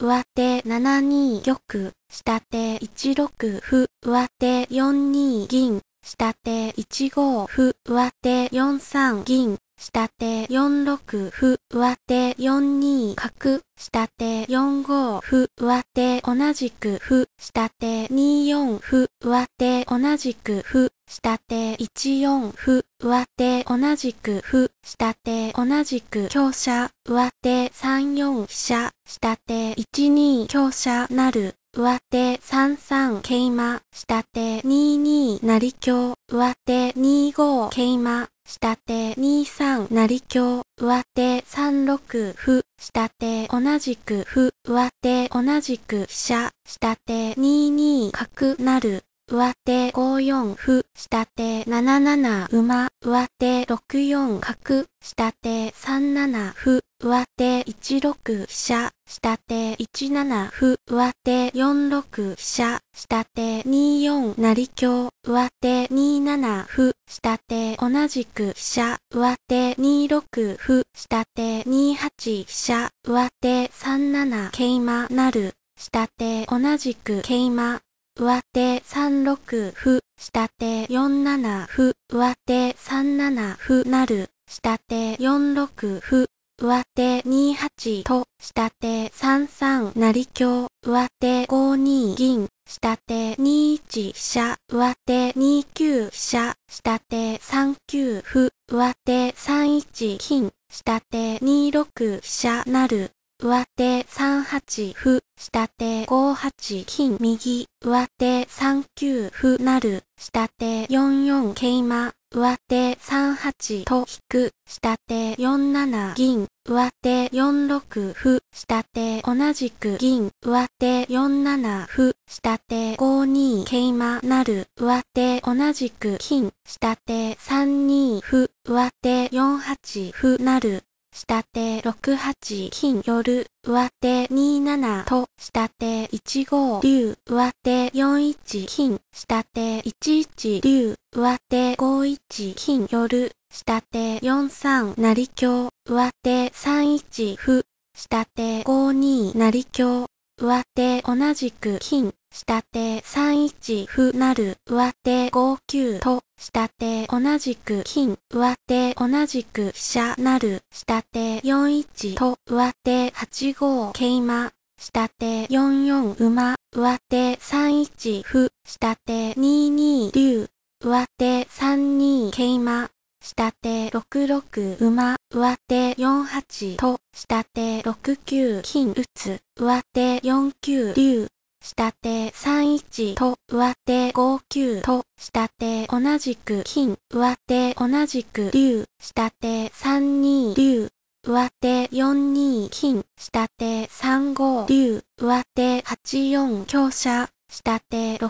上手7二玉、下手1六歩、上手4二銀、下手1五歩、上手4三銀、下手4六歩、上手4二角、下手4五歩、上手同じく歩、下手2四歩、上手同じく歩、下手1四歩、上手同じく歩、下手同じく強者、上手3四飛車、下手1二強者なる、上手3三桂馬、下手2二成強、上手2五桂馬、下手2三成強、上手3六歩、下手同じく歩、上手同じく飛車、下手2二角なる、上手5四歩、下手7七馬、上手6四角、下手3七歩、上手1六飛車、下手1七歩、上手4六飛車、下手2四成香、上手2七歩、下手同じく飛車、上手2六歩、下手2八飛車、上手3七桂馬なる、下手同じく桂馬上手3六歩、下手4七歩、上手3七歩なる、下手4六歩、上手2八と、下手3三成強、上手5二銀、下手2一飛車、上手2九飛車、下手3九歩、上手3一金、下手2六飛車なる。上手3八歩、下手5八金右、上手3九歩なる、下手4四桂馬、上手3八と引く、下手4七銀、上手4六歩、下手同じく銀、上手4七歩、下手5二桂馬なる、上手同じく金、下手3二歩、上手4八歩なる、下手6 8金夜、上手2 7と、下手1 5竜、上手4 1金、下手1 1竜、上手5 1金夜、下手4 3成香、上手3 1歩、下手5 2成香、上手同じく金、下手3一歩なる上手5九と下手同じく金上手同じく飛車なる下手4一と上手8五桂馬下手4四馬上手3一歩下手2二竜上手3二桂馬下手6六馬、上手4八と、下手6九金打つ、上手4九竜、下手3 1と上手5 9と下手同じく金上手同じく竜下手3 2竜上手4 2金下手3 5竜上手8 4強者下手6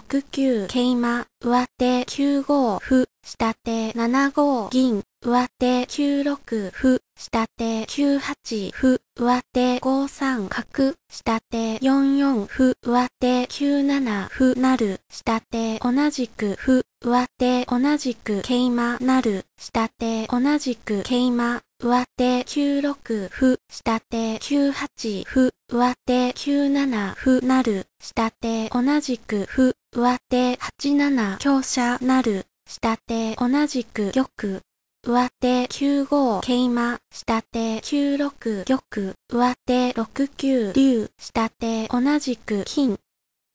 9桂馬上手9 5歩下手7 5銀上手9六歩、下手9八歩、上手5三角、下手4四歩、上手9七歩なる、下手同じく歩、上手同じく桂馬なる、下手同じく桂馬、上手9六歩、下手9八歩、上手9七歩なる、下手同じく歩、上手8七強者、なる、下手同じく玉、上手9五桂馬、下手9六玉、上手6九竜、下手同じく金。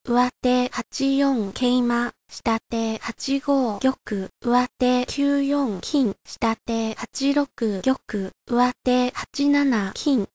上手8四桂馬、下手8五玉、上手9四金、下手8六玉、上手8七金。